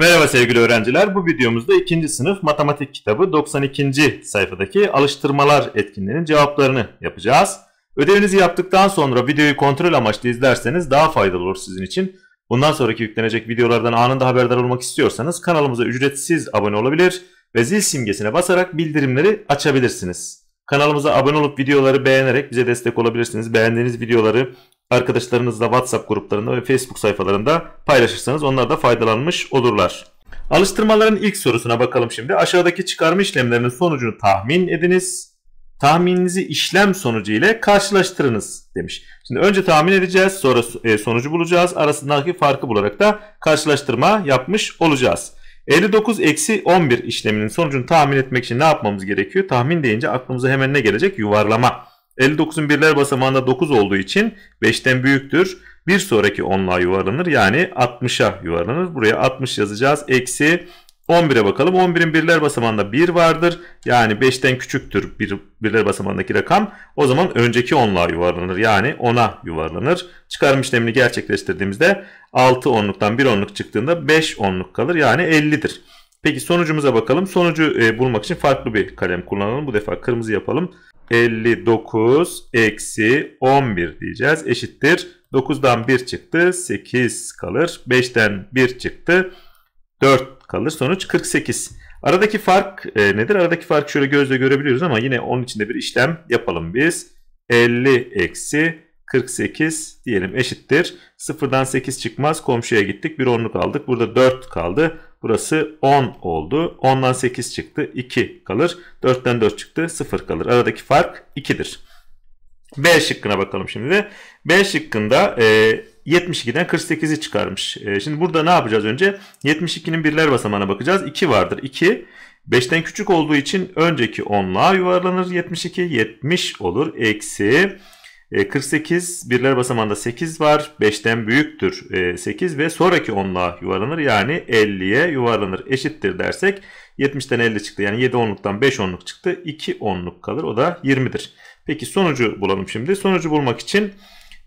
Merhaba sevgili öğrenciler. Bu videomuzda 2. sınıf matematik kitabı 92. sayfadaki alıştırmalar etkinliğinin cevaplarını yapacağız. Ödevinizi yaptıktan sonra videoyu kontrol amaçlı izlerseniz daha faydalı olur sizin için. Bundan sonraki yüklenecek videolardan anında haberdar olmak istiyorsanız kanalımıza ücretsiz abone olabilir ve zil simgesine basarak bildirimleri açabilirsiniz. Kanalımıza abone olup videoları beğenerek bize destek olabilirsiniz. Beğendiğiniz videoları arkadaşlarınızla WhatsApp gruplarında ve Facebook sayfalarında paylaşırsanız onlar da faydalanmış olurlar. Alıştırmaların ilk sorusuna bakalım şimdi. Aşağıdaki çıkarma işlemlerinin sonucunu tahmin ediniz. Tahmininizi işlem sonucu ile karşılaştırınız demiş. Şimdi önce tahmin edeceğiz sonra e, sonucu bulacağız. Arasındaki farkı bularak da karşılaştırma yapmış olacağız. 59 eksi 11 işleminin sonucunu tahmin etmek için ne yapmamız gerekiyor? Tahmin deyince aklımıza hemen ne gelecek? Yuvarlama 59'un birler basamağında 9 olduğu için 5'ten büyüktür. Bir sonraki 10'la yuvarlanır. Yani 60'a yuvarlanır. Buraya 60 yazacağız. Eksi 11'e bakalım. 11'in birler basamağında 1 vardır. Yani 5'ten küçüktür bir, birler basamağındaki rakam. O zaman önceki 10'la yuvarlanır. Yani 10'a yuvarlanır. Çıkarım işlemini gerçekleştirdiğimizde 6 onluktan 1 onluk çıktığında 5 onluk kalır. Yani 50'dir. Peki sonucumuza bakalım. Sonucu e, bulmak için farklı bir kalem kullanalım. Bu defa kırmızı yapalım. 59 eksi 11 diyeceğiz. Eşittir. 9'dan 1 çıktı. 8 kalır. 5'ten 1 çıktı. 4 kalır. Sonuç 48. Aradaki fark e, nedir? Aradaki fark şöyle gözle görebiliyoruz ama yine onun içinde bir işlem yapalım biz. 50 eksi 48 diyelim eşittir. Sıfırdan 8 çıkmaz. Komşuya gittik. Bir onluk aldık. Burada 4 kaldı. Burası 10 oldu. 10'dan 8 çıktı. 2 kalır. 4'ten 4 çıktı. 0 kalır. Aradaki fark 2'dir. B şıkkına bakalım şimdi. B şıkkında e, 72'den 48'i çıkarmış. E, şimdi burada ne yapacağız önce? 72'nin birler basamağına bakacağız. 2 vardır. 2 5'ten küçük olduğu için önceki 10'la yuvarlanır. 72 70 olur. Eksi 48 e, birler basamağında 8 var. 5'ten büyüktür 8 e, ve sonraki 10'la yuvarlanır. Yani 50'ye yuvarlanır eşittir dersek 70'ten 50 çıktı. Yani 7 onluktan 5 onluk çıktı. 2 onluk kalır. O da 20'dir. Peki sonucu bulalım şimdi. Sonucu bulmak için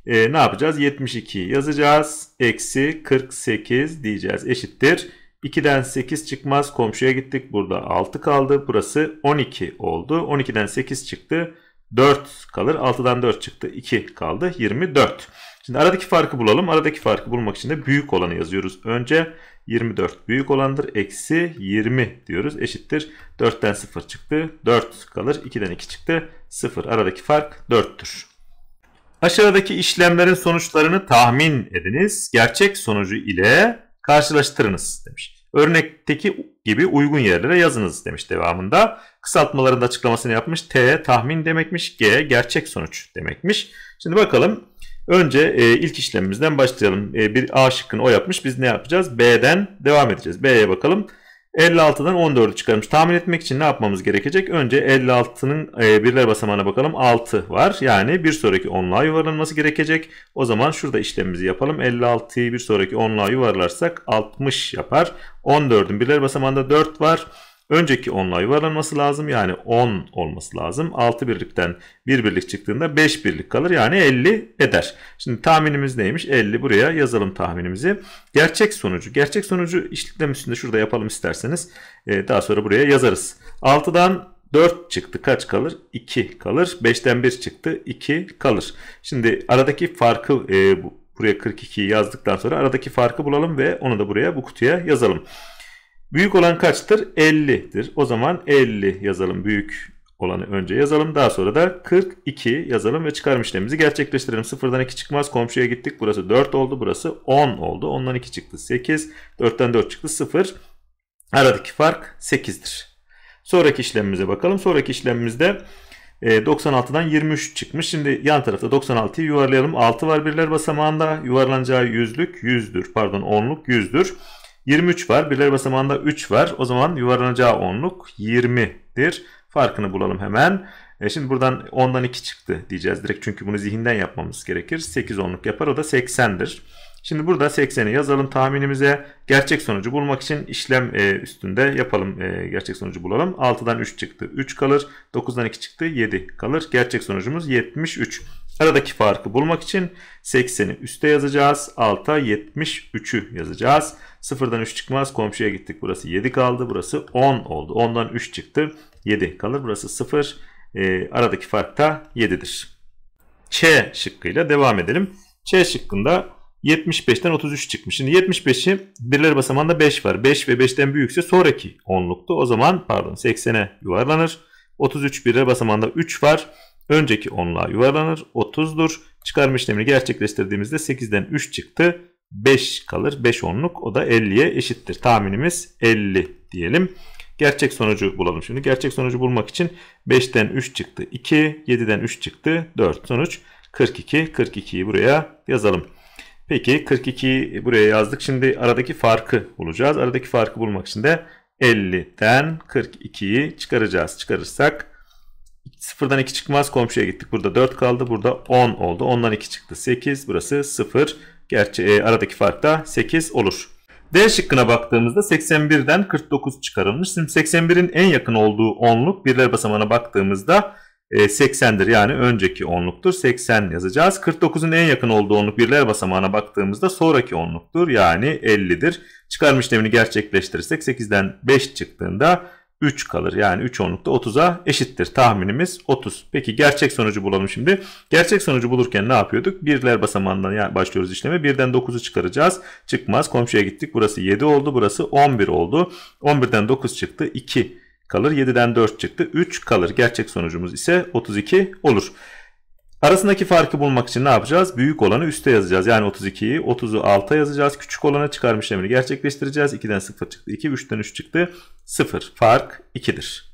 e, ne yapacağız? 72 yazacağız. Eksi 48 diyeceğiz. Eşittir. 2'den 8 çıkmaz. Komşuya gittik. Burada 6 kaldı. Burası 12 oldu. 12'den 8 çıktı. 4 kalır. 6'dan 4 çıktı. 2 kaldı. 24. Şimdi aradaki farkı bulalım. Aradaki farkı bulmak için de büyük olanı yazıyoruz. Önce 24 büyük olandır. Eksi 20 diyoruz. Eşittir. 4'ten 0 çıktı. 4 kalır. 2'den 2 çıktı. 0. Aradaki fark 4'tür. Aşağıdaki işlemlerin sonuçlarını tahmin ediniz. Gerçek sonucu ile karşılaştırınız demiş. Örnekteki gibi uygun yerlere yazınız demiş devamında. Kısaltmaların açıklamasını yapmış. T tahmin demekmiş. G gerçek sonuç demekmiş. Şimdi bakalım. Önce e, ilk işlemimizden başlayalım. E, bir A şıkkını o yapmış. Biz ne yapacağız? B'den devam edeceğiz. B'ye bakalım. 56'dan 14'ü çıkarmış. Tahmin etmek için ne yapmamız gerekecek? Önce 56'nın e, birler basamağına bakalım. 6 var. Yani bir sonraki onluğa yuvarlanması gerekecek. O zaman şurada işlemimizi yapalım. 56'yı bir sonraki onluğa yuvarlarsak 60 yapar. 14'ün birler basamağında 4 var. Önceki 10'la yuvarlanması lazım. Yani 10 olması lazım. 6 birlikten 1 birlik çıktığında 5 birlik kalır. Yani 50 eder. Şimdi tahminimiz neymiş? 50 buraya yazalım tahminimizi. Gerçek sonucu. Gerçek sonucu işlem üstünde şurada yapalım isterseniz. Ee, daha sonra buraya yazarız. 6'dan 4 çıktı kaç kalır? 2 kalır. 5'ten 1 çıktı 2 kalır. Şimdi aradaki farkı e, buraya 42'yi yazdıktan sonra aradaki farkı bulalım ve onu da buraya bu kutuya yazalım. Büyük olan kaçtır? 50'dir. O zaman 50 yazalım. Büyük olanı önce yazalım. Daha sonra da 42 yazalım ve çıkarım işlemimizi gerçekleştirelim. 0'dan 2 çıkmaz. Komşuya gittik. Burası 4 oldu. Burası 10 oldu. Ondan 2 çıktı. 8. 4'ten 4 çıktı. 0. Aradaki fark 8'dir. Sonraki işlemimize bakalım. Sonraki işlemimizde 96'dan e, 23 çıkmış. Şimdi yan tarafta 96'yı yuvarlayalım. 6 var birler basamağında. Yuvarlanacağı yüzlük yüzdür. Pardon onluk yüzdür. 23 var. Birler basamağında 3 var. O zaman yuvarlanacağı onluk 20'dir. Farkını bulalım hemen. E şimdi buradan 10'dan 2 çıktı diyeceğiz direkt. Çünkü bunu zihinden yapmamız gerekir. 8 onluk yapar. O da 80'dir. Şimdi burada 80'i yazalım tahminimize. Gerçek sonucu bulmak için işlem e, üstünde yapalım. E, gerçek sonucu bulalım. 6'dan 3 çıktı. 3 kalır. 9'dan 2 çıktı. 7 kalır. Gerçek sonucumuz 73. Aradaki farkı bulmak için 80'i üste yazacağız. Alta 73'ü yazacağız. Sıfırdan 3 çıkmaz. Komşuya gittik. Burası 7 kaldı. Burası 10 oldu. 10'dan 3 çıktı. 7 kalır. Burası 0. E, ee, aradaki fark da 7'dir. Ç şıkkıyla devam edelim. Ç şıkkında 75'ten 33 çıkmış. Şimdi 75'i birler basamağında 5 var. 5 ve 5'ten büyükse sonraki onluktu. O zaman pardon 80'e yuvarlanır. 33 birler basamağında 3 var. Önceki onluğa yuvarlanır. 30'dur. Çıkarma işlemini gerçekleştirdiğimizde 8'den 3 çıktı. 5 kalır. 5 onluk o da 50'ye eşittir. Tahminimiz 50 diyelim. Gerçek sonucu bulalım şimdi. Gerçek sonucu bulmak için 5'ten 3 çıktı. 2, 7'den 3 çıktı. 4 sonuç 42. 42'yi buraya yazalım. Peki 42'yi buraya yazdık. Şimdi aradaki farkı bulacağız. Aradaki farkı bulmak için de 50'den 42'yi çıkaracağız. Çıkarırsak Sıfırdan 2 çıkmaz komşuya gittik. Burada 4 kaldı. Burada 10 oldu. 10'dan 2 çıktı. 8. Burası 0. Gerçi e, aradaki fark da 8 olur. D şıkkına baktığımızda 81'den 49 çıkarılmış. Şimdi 81'in en yakın olduğu onluk birler basamağına baktığımızda 80'dir e, yani önceki onluktur 80 yazacağız. 49'un en yakın olduğu onluk birler basamağına baktığımızda sonraki onluktur yani 50'dir. Çıkarma işlemini gerçekleştirirsek 8'den 5 çıktığında 3 kalır. Yani 3 onlukta 30'a eşittir. Tahminimiz 30. Peki gerçek sonucu bulalım şimdi. Gerçek sonucu bulurken ne yapıyorduk? Birler basamağından başlıyoruz işleme. Birden 9'u çıkaracağız. Çıkmaz. Komşuya gittik. Burası 7 oldu. Burası 11 oldu. 11'den 9 çıktı. 2 kalır. 7'den 4 çıktı. 3 kalır. Gerçek sonucumuz ise 32 olur. Arasındaki farkı bulmak için ne yapacağız? Büyük olanı üste yazacağız. Yani 32'yi 30'u alta yazacağız. Küçük olanı çıkarmış işlemini gerçekleştireceğiz. 2'den 0 çıktı. 2, 3'ten 3 çıktı. 0. Fark 2'dir.